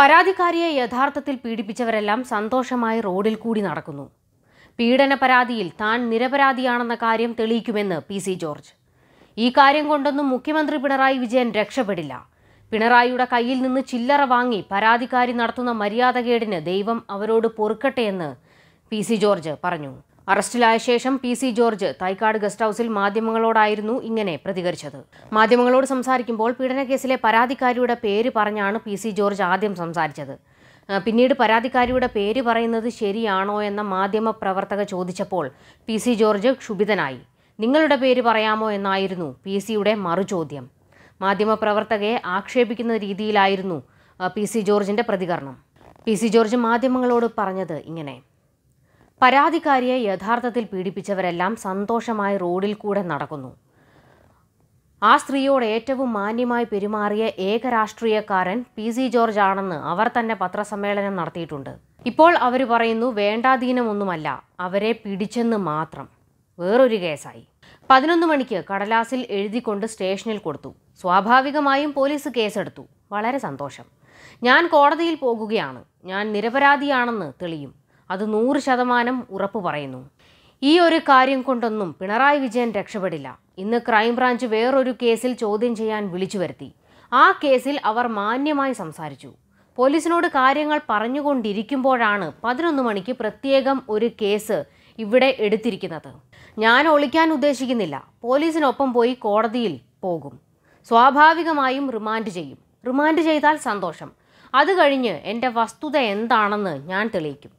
പരാതിക്കാരിയെ യഥാർത്ഥത്തിൽ പീഡിപ്പിച്ചവരെല്ലാം സന്തോഷമായി റോഡിൽ കൂടി നടക്കുന്നു പീഡന പരാതിയിൽ താൻ നിരപരാധിയാണെന്ന കാര്യം തെളിയിക്കുമെന്ന് പി സി ജോർജ് ഈ കാര്യം കൊണ്ടൊന്നും മുഖ്യമന്ത്രി പിണറായി വിജയൻ രക്ഷപ്പെടില്ല പിണറായിയുടെ കയ്യിൽ നിന്ന് ചില്ലറ വാങ്ങി പരാതിക്കാരി നടത്തുന്ന മര്യാദകേടിന് ദൈവം അവരോട് പൊറുക്കട്ടെയെന്ന് പി സി ജോർജ് പറഞ്ഞു അറസ്റ്റിലായ ശേഷം P C George Thycaud guest ഹൌസിൽ മാധ്യമങ്ങളോടായിരുന്നു ഇങ്ങനെ പ്രതികരിച്ചത് മാധ്യമങ്ങളോട് സംസാരിക്കുമ്പോൾ പീഡനക്കേസിലെ പരാതിക്കാരിയുടെ പേര് പറഞ്ഞാണ് പി സി ജോർജ് ആദ്യം സംസാരിച്ചത് പിന്നീട് പരാതിക്കാരിയുടെ പേര് പറയുന്നത് ശരിയാണോ എന്ന മാധ്യമ പ്രവർത്തക ചോദിച്ചപ്പോൾ പി സി ജോർജ് ക്ഷുഭിതനായി നിങ്ങളുടെ പേര് പറയാമോ എന്നായിരുന്നു പി സിയുടെ മറുചോദ്യം മാധ്യമപ്രവർത്തകയെ ആക്ഷേപിക്കുന്ന രീതിയിലായിരുന്നു പി സി ജോർജിൻ്റെ പ്രതികരണം പി സി ജോർജ് മാധ്യമങ്ങളോട് പറഞ്ഞത് ഇങ്ങനെ പരാതിക്കാരിയെ യഥാർത്ഥത്തിൽ പീഡിപ്പിച്ചവരെല്ലാം സന്തോഷമായി റോഡിൽ കൂടെ നടക്കുന്നു ആ സ്ത്രീയോട് ഏറ്റവും മാന്യമായി പെരുമാറിയ ഏക രാഷ്ട്രീയക്കാരൻ പി സി ജോർജ് ആണെന്ന് അവർ തന്നെ പത്രസമ്മേളനം നടത്തിയിട്ടുണ്ട് ഇപ്പോൾ അവർ പറയുന്നു വേണ്ടാധീനമൊന്നുമല്ല അവരെ പിടിച്ചെന്ന് മാത്രം വേറൊരു കേസായി പതിനൊന്ന് മണിക്ക് കടലാസിൽ എഴുതിക്കൊണ്ട് സ്റ്റേഷനിൽ കൊടുത്തു സ്വാഭാവികമായും പോലീസ് കേസെടുത്തു വളരെ സന്തോഷം ഞാൻ കോടതിയിൽ പോകുകയാണ് ഞാൻ നിരപരാധിയാണെന്ന് തെളിയും അത് നൂറ് ശതമാനം ഉറപ്പ് പറയുന്നു ഈ ഒരു കാര്യം കൊണ്ടൊന്നും പിണറായി വിജയൻ രക്ഷപ്പെടില്ല ഇന്ന് ക്രൈംബ്രാഞ്ച് വേറൊരു കേസിൽ ചോദ്യം ചെയ്യാൻ വിളിച്ചു വരുത്തി ആ കേസിൽ അവർ മാന്യമായി സംസാരിച്ചു പോലീസിനോട് കാര്യങ്ങൾ പറഞ്ഞുകൊണ്ടിരിക്കുമ്പോഴാണ് പതിനൊന്ന് മണിക്ക് പ്രത്യേകം ഒരു കേസ് ഇവിടെ എടുത്തിരിക്കുന്നത് ഞാൻ ഒളിക്കാൻ ഉദ്ദേശിക്കുന്നില്ല പോലീസിനൊപ്പം പോയി കോടതിയിൽ പോകും സ്വാഭാവികമായും റിമാൻഡ് ചെയ്യും റിമാൻഡ് ചെയ്താൽ സന്തോഷം അത് കഴിഞ്ഞ് എൻ്റെ വസ്തുത എന്താണെന്ന് ഞാൻ തെളിയിക്കും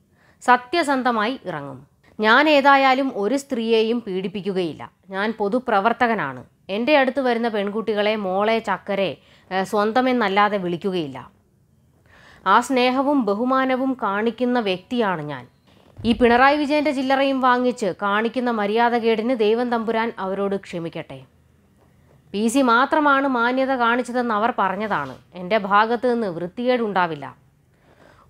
സത്യസന്ധമായി ഇറങ്ങും ഞാൻ ഏതായാലും ഒരു സ്ത്രീയെയും പീഡിപ്പിക്കുകയില്ല ഞാൻ പൊതുപ്രവർത്തകനാണ് എൻ്റെ അടുത്ത് വരുന്ന പെൺകുട്ടികളെ മോളെ ചക്കരെ സ്വന്തമെന്നല്ലാതെ വിളിക്കുകയില്ല ആ സ്നേഹവും ബഹുമാനവും കാണിക്കുന്ന വ്യക്തിയാണ് ഞാൻ ഈ പിണറായി വിജയൻ്റെ ചില്ലറയും വാങ്ങിച്ച് കാണിക്കുന്ന മര്യാദകേടിന് ദൈവം തമ്പുരാൻ അവരോട് ക്ഷമിക്കട്ടെ പി സി മാത്രമാണ് മാന്യത കാണിച്ചതെന്ന് അവർ പറഞ്ഞതാണ് എൻ്റെ ഭാഗത്തു നിന്ന് വൃത്തികേടുണ്ടാവില്ല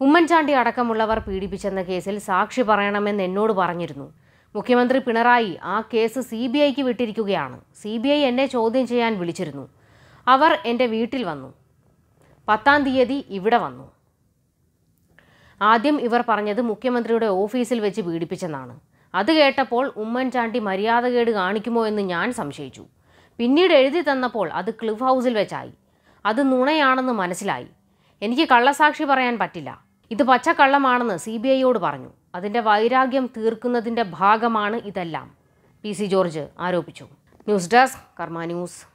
ഉമ്മൻചാണ്ടി അടക്കമുള്ളവർ പീഡിപ്പിച്ചെന്ന കേസിൽ സാക്ഷി പറയണമെന്ന് എന്നോട് പറഞ്ഞിരുന്നു മുഖ്യമന്ത്രി പിണറായി ആ കേസ് സി ബി ഐക്ക് വിട്ടിരിക്കുകയാണ് സി ബി ഐ എന്നെ ചോദ്യം ചെയ്യാൻ വിളിച്ചിരുന്നു അവർ എൻ്റെ വീട്ടിൽ വന്നു പത്താം തീയതി ഇവിടെ വന്നു ആദ്യം ഇവർ പറഞ്ഞത് മുഖ്യമന്ത്രിയുടെ ഓഫീസിൽ വെച്ച് പീഡിപ്പിച്ചെന്നാണ് അത് കേട്ടപ്പോൾ ഉമ്മൻചാണ്ടി മര്യാദകേട് കാണിക്കുമോ എന്ന് ഞാൻ സംശയിച്ചു പിന്നീട് എഴുതി തന്നപ്പോൾ അത് ക്ലിഫ് ഹൗസിൽ വെച്ചായി അത് നുണയാണെന്ന് മനസ്സിലായി എനിക്ക് കള്ളസാക്ഷി പറയാൻ പറ്റില്ല ഇത് പച്ചക്കള്ളമാണെന്ന് സി ബി ഐയോട് പറഞ്ഞു അതിൻ്റെ വൈരാഗ്യം തീർക്കുന്നതിൻ്റെ ഭാഗമാണ് ഇതെല്ലാം പി സി ജോർജ് ആരോപിച്ചു ന്യൂസ് ഡെസ്ക് കർമ്മ ന്യൂസ്